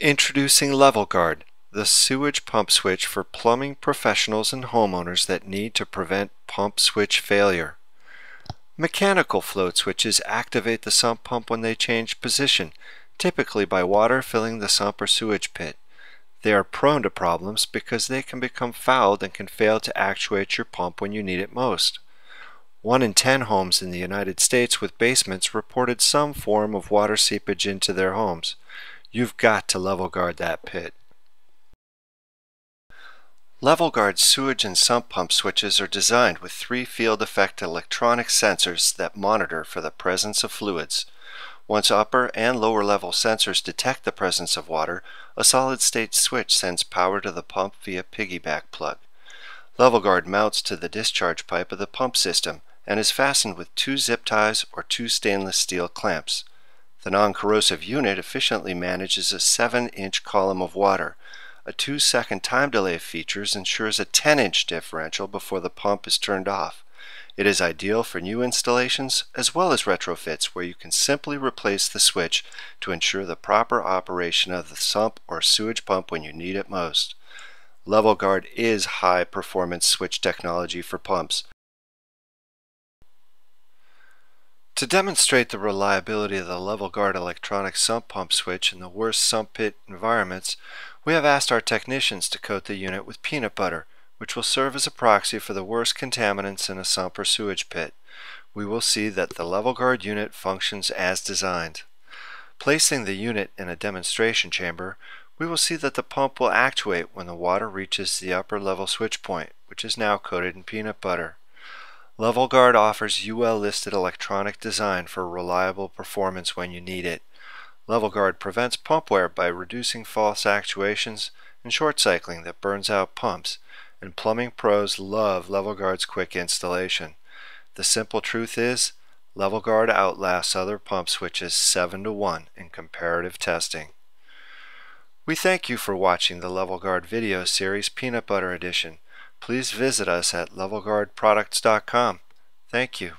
Introducing LevelGuard, the sewage pump switch for plumbing professionals and homeowners that need to prevent pump switch failure. Mechanical float switches activate the sump pump when they change position, typically by water filling the sump or sewage pit. They are prone to problems because they can become fouled and can fail to actuate your pump when you need it most. One in ten homes in the United States with basements reported some form of water seepage into their homes. You've got to level guard that pit. Level guard sewage and sump pump switches are designed with three field effect electronic sensors that monitor for the presence of fluids. Once upper and lower level sensors detect the presence of water, a solid state switch sends power to the pump via piggyback plug. Level guard mounts to the discharge pipe of the pump system and is fastened with two zip ties or two stainless steel clamps. The non-corrosive unit efficiently manages a 7-inch column of water. A 2-second time delay of features ensures a 10-inch differential before the pump is turned off. It is ideal for new installations as well as retrofits where you can simply replace the switch to ensure the proper operation of the sump or sewage pump when you need it most. LevelGuard is high performance switch technology for pumps. To demonstrate the reliability of the level guard electronic sump pump switch in the worst sump pit environments, we have asked our technicians to coat the unit with peanut butter, which will serve as a proxy for the worst contaminants in a sump or sewage pit. We will see that the level guard unit functions as designed. Placing the unit in a demonstration chamber, we will see that the pump will actuate when the water reaches the upper level switch point, which is now coated in peanut butter. LevelGuard offers UL-listed electronic design for reliable performance when you need it. LevelGuard prevents pump wear by reducing false actuations and short cycling that burns out pumps, and plumbing pros love LevelGuard's quick installation. The simple truth is, LevelGuard outlasts other pump switches 7 to 1 in comparative testing. We thank you for watching the LevelGuard video series Peanut Butter Edition please visit us at levelguardproducts.com. Thank you.